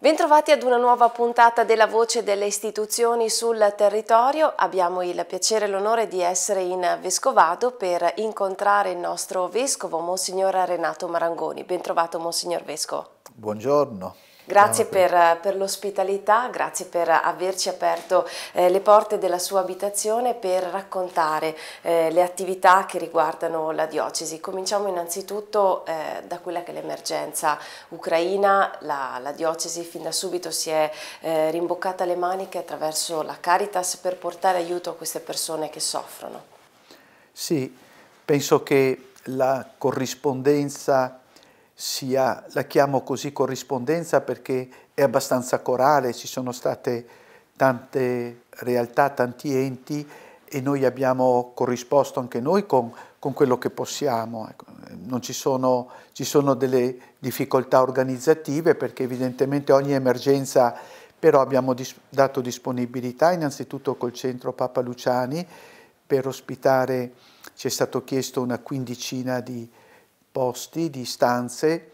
Bentrovati ad una nuova puntata della voce delle istituzioni sul territorio. Abbiamo il piacere e l'onore di essere in Vescovado per incontrare il nostro vescovo, Monsignor Renato Marangoni. Bentrovato, Monsignor Vescovo. Buongiorno. Grazie per, per l'ospitalità, grazie per averci aperto eh, le porte della sua abitazione per raccontare eh, le attività che riguardano la diocesi. Cominciamo innanzitutto eh, da quella che è l'emergenza ucraina, la, la, diocesi fin da subito si è eh, rimboccata le maniche attraverso la Caritas per portare aiuto a queste persone che soffrono. Sì, penso che la corrispondenza sia, la chiamo così corrispondenza perché è abbastanza corale, ci sono state tante realtà, tanti enti e noi abbiamo corrisposto anche noi con, con quello che possiamo. Ecco. Ci sono, ci, sono, delle difficoltà organizzative perché evidentemente ogni emergenza, però abbiamo dis dato disponibilità innanzitutto col centro Papa Luciani per ospitare, ci è stato chiesto una quindicina di, posti di stanze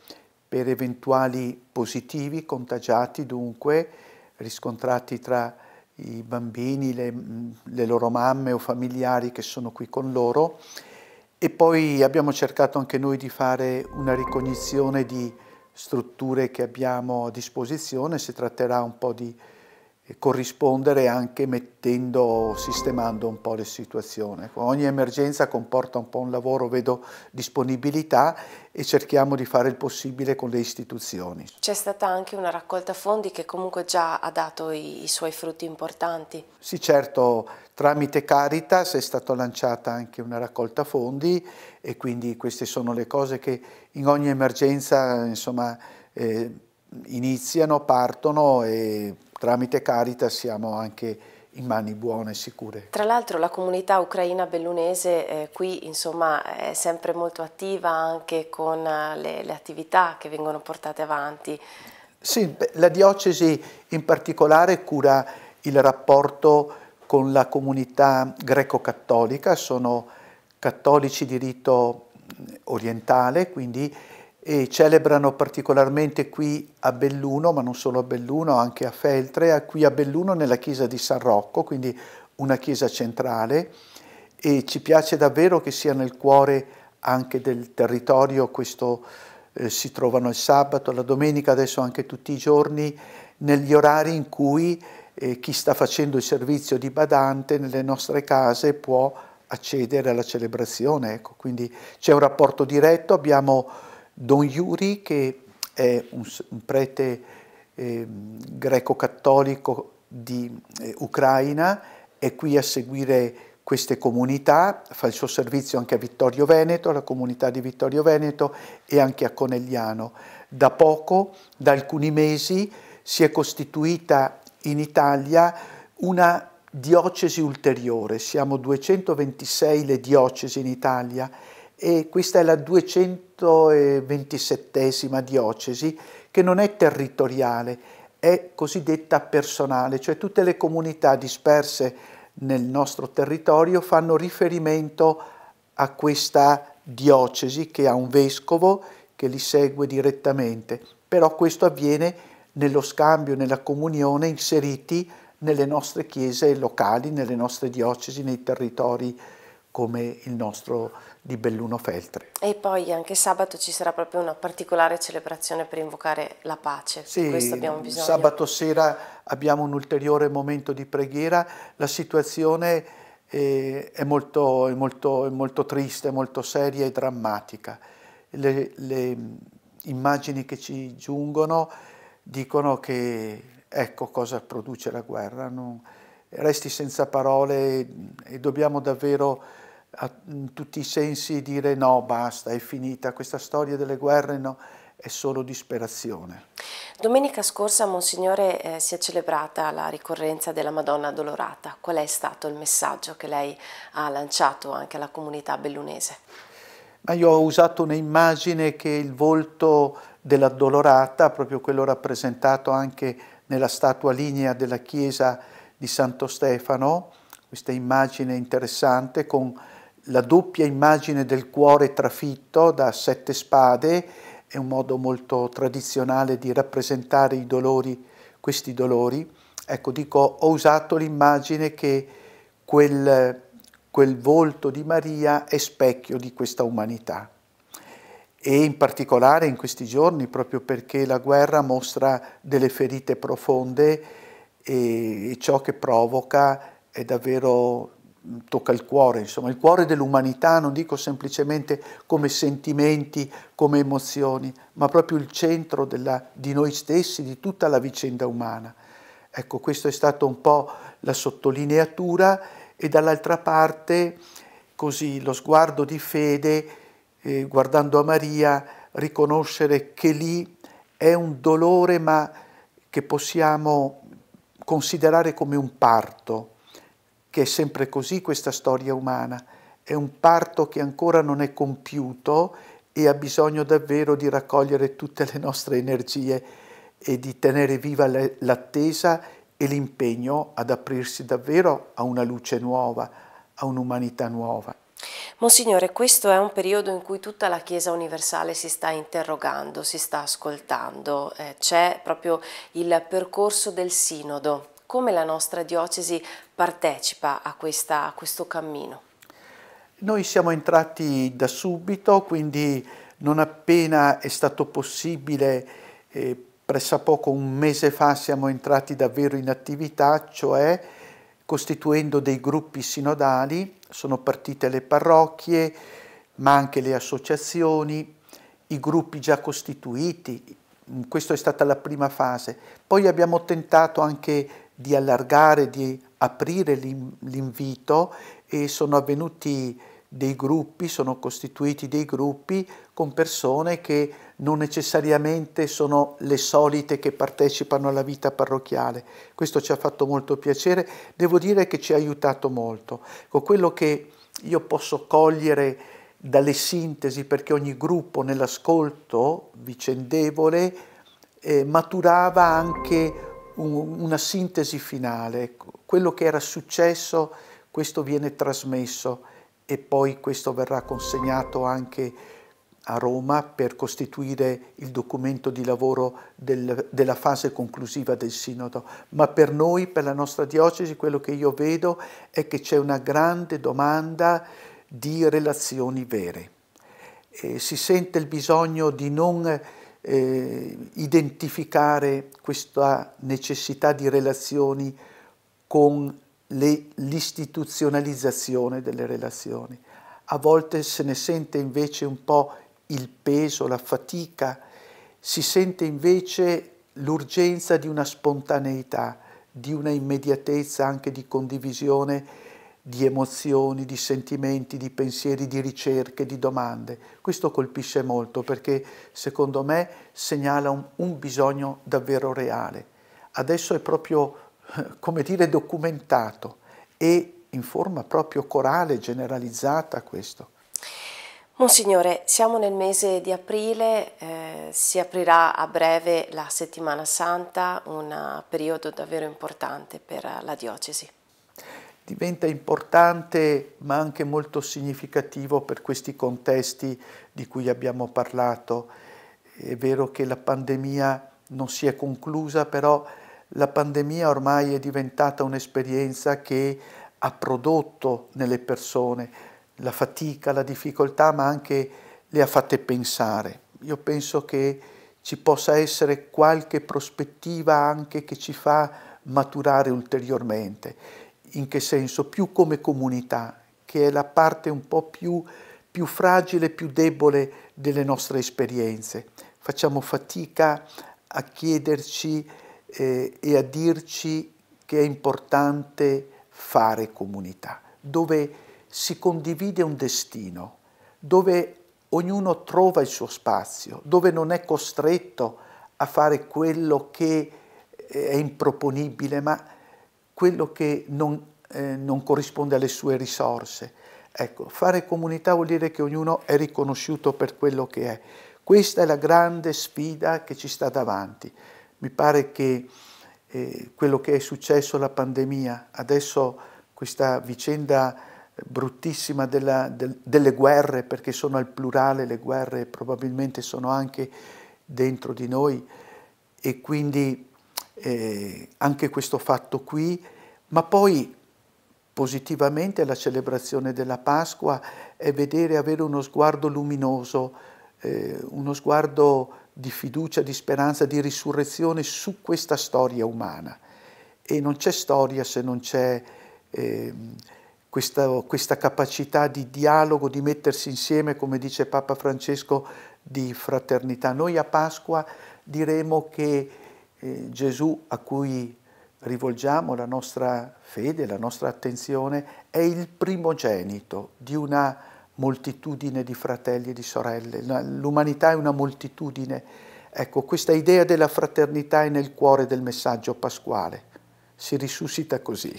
per eventuali positivi contagiati dunque riscontrati tra i bambini, le, mm, le, loro mamme o familiari che sono qui con loro e poi abbiamo cercato anche noi di fare una ricognizione di strutture che abbiamo a disposizione, si tratterà un po' di corrispondere anche mettendo, sistemando un po' le situazioni. Ecco, ogni emergenza comporta un po' un lavoro, vedo disponibilità e cerchiamo di fare il possibile con le istituzioni. C'è stata anche una raccolta fondi che comunque già ha dato i, i suoi frutti importanti. Sì certo, tramite Caritas è stata lanciata anche una raccolta fondi e quindi queste sono le cose che in ogni emergenza insomma, eh, iniziano, partono e tramite Caritas siamo anche in mani buone e sicure. Tra l'altro la comunità ucraina bellunese eh, qui insomma, è sempre molto attiva anche con eh, le, le attività che vengono portate avanti. Sì, la diocesi in particolare cura il rapporto con la comunità greco-cattolica, sono cattolici di rito mm, orientale, quindi e celebrano particolarmente qui a Belluno, ma non solo a Belluno, anche a Feltre, qui a Belluno nella chiesa di San Rocco, quindi una chiesa centrale e ci piace davvero che sia nel cuore anche del territorio, questo eh, si trovano il sabato, la domenica, adesso anche tutti i giorni, negli orari in cui eh, chi sta facendo il servizio di badante nelle nostre case può accedere alla celebrazione. Ecco, quindi c'è un rapporto diretto, abbiamo Don Yuri, che è un, un prete eh, greco-cattolico di eh, Ucraina, è qui a seguire queste comunità, fa il suo servizio anche a Vittorio Veneto, alla comunità di Vittorio Veneto e anche a Conegliano. Da poco, da alcuni mesi, si è costituita in Italia una diocesi ulteriore, siamo 226 le diocesi in Italia e questa è la 227 diocesi che non è territoriale, è cosiddetta personale, cioè tutte le comunità disperse nel nostro territorio fanno riferimento a questa diocesi che ha un vescovo che li segue direttamente, però questo avviene nello scambio, nella comunione inseriti nelle nostre chiese locali, nelle nostre diocesi, nei territori come il nostro territorio di Belluno Feltre. E poi anche sabato ci sarà proprio una particolare celebrazione per invocare la pace. Sì, sabato sera abbiamo un ulteriore momento di preghiera, la situazione eh, è, molto, è, molto, è, molto, triste, molto seria e drammatica. Le, le mm, immagini che ci giungono dicono che ecco cosa produce la guerra, non, resti senza parole e mm, dobbiamo davvero a tutti i sensi dire no, basta, è finita, questa storia delle guerre no, è solo disperazione. Domenica scorsa, Monsignore, eh, si è celebrata la ricorrenza della Madonna Dolorata. Qual è stato il messaggio che lei ha lanciato anche alla comunità bellunese? Ma io ho usato un'immagine che il volto della Dolorata, proprio quello rappresentato anche nella statua lignea della chiesa di Santo Stefano, questa immagine interessante con la doppia immagine del cuore trafitto da sette spade è un modo molto tradizionale di rappresentare i dolori, questi dolori. Ecco, dico, ho usato l'immagine che quel, quel volto di Maria è specchio di questa umanità e in particolare in questi giorni proprio perché la guerra mostra delle ferite profonde e, ciò che provoca è davvero tocca il cuore, insomma, il cuore dell'umanità, non dico semplicemente come sentimenti, come emozioni, ma proprio il centro della, di noi stessi, di tutta la vicenda umana. Ecco, questa è stata un po' la sottolineatura e dall'altra parte, così, lo sguardo di fede, eh, guardando a Maria, riconoscere che lì è un dolore, ma che possiamo considerare come un parto che è sempre così questa storia umana, è un parto che ancora non è compiuto e ha bisogno davvero di raccogliere tutte le nostre energie e di tenere viva l'attesa e l'impegno ad aprirsi davvero a una luce nuova, a un'umanità nuova. Monsignore, questo è un periodo in cui tutta la Chiesa universale si sta interrogando, si sta ascoltando, eh, c'è proprio il percorso del sinodo come la nostra diocesi partecipa a, questa, a questo cammino? Noi siamo entrati da subito, quindi non appena è stato possibile, eh, pressappoco un mese fa siamo entrati davvero in attività, cioè costituendo dei gruppi sinodali, sono partite le parrocchie, ma anche le associazioni, i gruppi già costituiti, questa è stata la prima fase. Poi abbiamo tentato anche di allargare, di aprire l'invito e sono avvenuti dei gruppi, sono costituiti dei gruppi con persone che non necessariamente sono le solite che partecipano alla vita parrocchiale. Questo ci ha fatto molto piacere, devo dire che ci ha aiutato molto. Con quello che io posso cogliere dalle sintesi, perché ogni gruppo nell'ascolto vicendevole eh, maturava anche un un, una sintesi finale, ecco. quello che era successo, questo viene trasmesso e poi questo verrà consegnato anche a Roma per costituire il documento di lavoro del, della fase conclusiva del sinodo, ma per noi, per la nostra diocesi, quello che io vedo è che c'è una grande domanda di relazioni vere. Eh, si sente il bisogno di non eh, identificare questa necessità di relazioni con le, l'istituzionalizzazione delle relazioni. A volte se ne sente invece un po' il peso, la fatica, si sente invece l'urgenza di una spontaneità, di una immediatezza anche di condivisione di emozioni, di sentimenti, di pensieri, di ricerche, di domande. Questo colpisce molto perché secondo me segnala un, un bisogno davvero reale. Adesso è proprio, come dire, documentato e in forma proprio corale, generalizzata questo. Monsignore, siamo nel mese di aprile, eh, si aprirà a breve la settimana santa, un periodo davvero importante per la diocesi diventa importante ma anche molto significativo per questi contesti di cui abbiamo parlato. È vero che la pandemia non si è conclusa, però la pandemia ormai è diventata un'esperienza che ha prodotto nelle persone la fatica, la difficoltà, ma anche le ha fatte pensare. Io penso che ci possa essere qualche prospettiva anche che ci fa maturare ulteriormente in che senso? Più come comunità, che è la parte un po' più, più fragile, più debole delle nostre esperienze. Facciamo fatica a chiederci eh, e a dirci che è importante fare comunità, dove si condivide un destino, dove ognuno trova il suo spazio, dove non è costretto a fare quello che eh, è improponibile, ma quello che non, eh, non corrisponde alle sue risorse. Ecco, fare comunità vuol dire che ognuno è riconosciuto per quello che è. Questa è la grande sfida che ci sta davanti. Mi pare che eh, quello che è successo alla pandemia, adesso questa vicenda bruttissima della, del, delle guerre, perché sono al plurale le guerre, probabilmente sono anche dentro di noi e quindi eh, anche questo fatto qui, ma poi positivamente la celebrazione della Pasqua è vedere, avere uno sguardo luminoso, eh, uno sguardo di fiducia, di speranza, di risurrezione su questa storia umana. E non c'è storia se non c'è eh, questa, questa capacità di dialogo, di mettersi insieme, come dice Papa Francesco, di fraternità. Noi a Pasqua diremo che eh, Gesù a cui rivolgiamo la nostra fede, la nostra attenzione, è il primogenito di una moltitudine di fratelli e di sorelle. L'umanità è una moltitudine. Ecco, questa idea della fraternità è nel cuore del messaggio pasquale. Si risuscita così.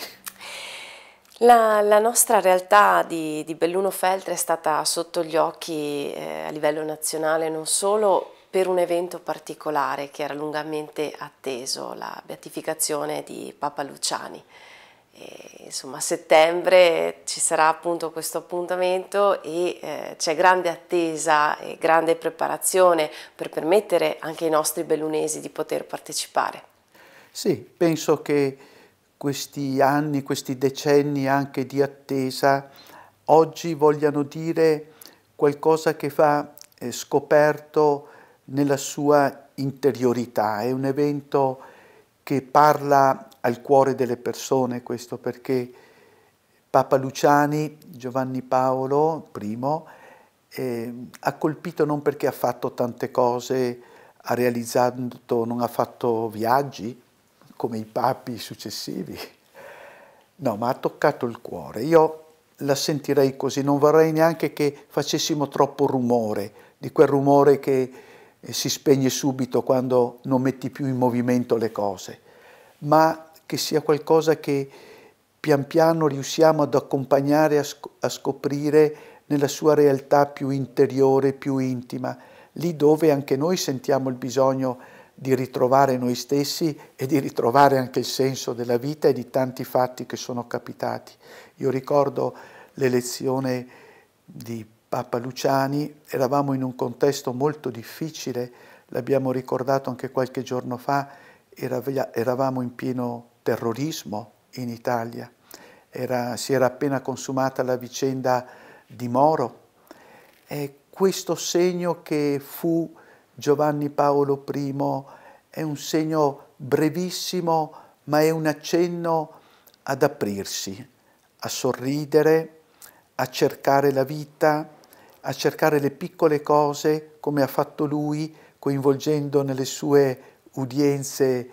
La, la, nostra realtà di, di Belluno Feltre è stata sotto gli occhi eh, a livello nazionale non solo per un evento particolare che era lungamente atteso, la beatificazione di Papa Luciani. E, insomma, a settembre ci sarà appunto questo appuntamento e eh, c'è grande attesa e grande preparazione per permettere anche ai nostri bellunesi di poter partecipare. Sì, penso che questi anni, questi decenni anche di attesa oggi vogliano dire qualcosa che fa eh, scoperto nella sua interiorità, è un evento che parla al cuore delle persone questo perché Papa Luciani, Giovanni Paolo I, eh, ha colpito non perché ha fatto tante cose, ha realizzato, non ha fatto viaggi come i papi successivi, no, ma ha toccato il cuore. Io la sentirei così, non vorrei neanche che facessimo troppo rumore, di quel rumore che si spegne subito quando non metti più in movimento le cose, ma che sia qualcosa che pian piano riusciamo ad accompagnare, a, sc a scoprire nella sua realtà più interiore, più intima, lì dove anche noi sentiamo il bisogno di ritrovare noi stessi e di ritrovare anche il senso della vita e di tanti fatti che sono capitati. Io ricordo l'elezione di Papa Luciani, eravamo in un contesto molto difficile, l'abbiamo ricordato anche qualche giorno fa, eravamo in pieno terrorismo in Italia, era, si era appena consumata la vicenda di Moro. È questo segno che fu Giovanni Paolo I è un segno brevissimo, ma è un accenno ad aprirsi, a sorridere, a cercare la vita, a cercare le piccole cose come ha fatto lui, coinvolgendo nelle sue udienze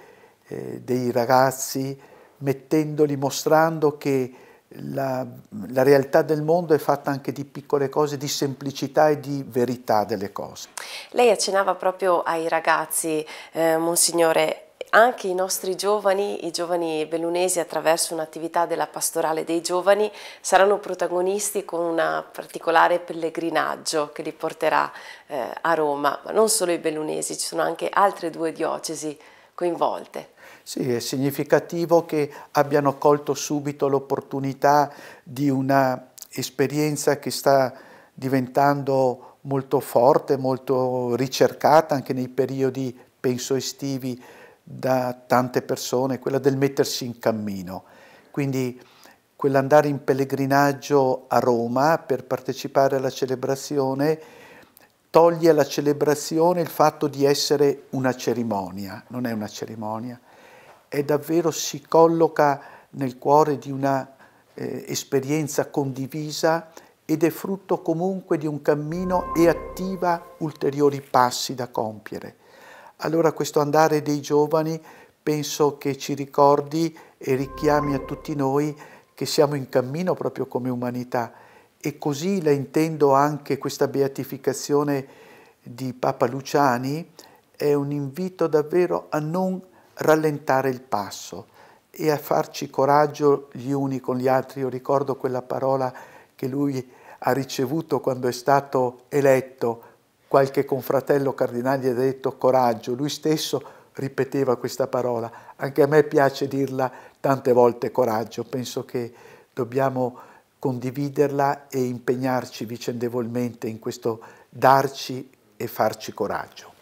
eh, dei ragazzi, mettendoli, mostrando che la, la, realtà del mondo è fatta anche di piccole cose, di semplicità e di verità delle cose. Lei accennava proprio ai ragazzi, eh, Monsignore, anche i nostri giovani, i giovani bellunesi attraverso un'attività della pastorale dei giovani saranno protagonisti con un particolare pellegrinaggio che li porterà eh, a Roma, ma non solo i bellunesi, ci sono anche altre due diocesi coinvolte. Sì, è significativo che abbiano colto subito l'opportunità di una esperienza che sta diventando molto forte, molto ricercata anche nei periodi, penso, estivi da tante persone, quella del mettersi in cammino, quindi quell'andare in pellegrinaggio a Roma per partecipare alla celebrazione toglie alla celebrazione il fatto di essere una cerimonia, non è una cerimonia, è davvero si colloca nel cuore di una eh, esperienza condivisa ed è frutto comunque di un cammino e attiva ulteriori passi da compiere. Allora questo andare dei giovani penso che ci ricordi e richiami a tutti noi che siamo in cammino proprio come umanità e così la intendo anche questa beatificazione di Papa Luciani è un invito davvero a non rallentare il passo e a farci coraggio gli uni con gli altri. Io ricordo quella parola che lui ha ricevuto quando è stato eletto qualche confratello cardinale gli ha detto coraggio, lui stesso ripeteva questa parola, anche a me piace dirla tante volte coraggio, penso che dobbiamo condividerla e impegnarci vicendevolmente in questo darci e farci coraggio.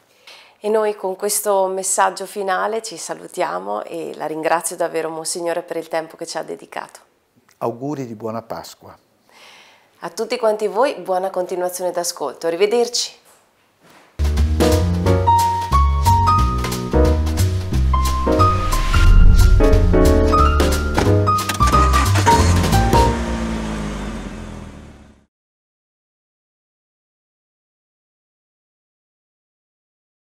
E noi con questo messaggio finale ci salutiamo e la ringrazio davvero Monsignore per il tempo che ci ha dedicato. Auguri di buona Pasqua. A tutti quanti voi buona continuazione d'ascolto. Arrivederci.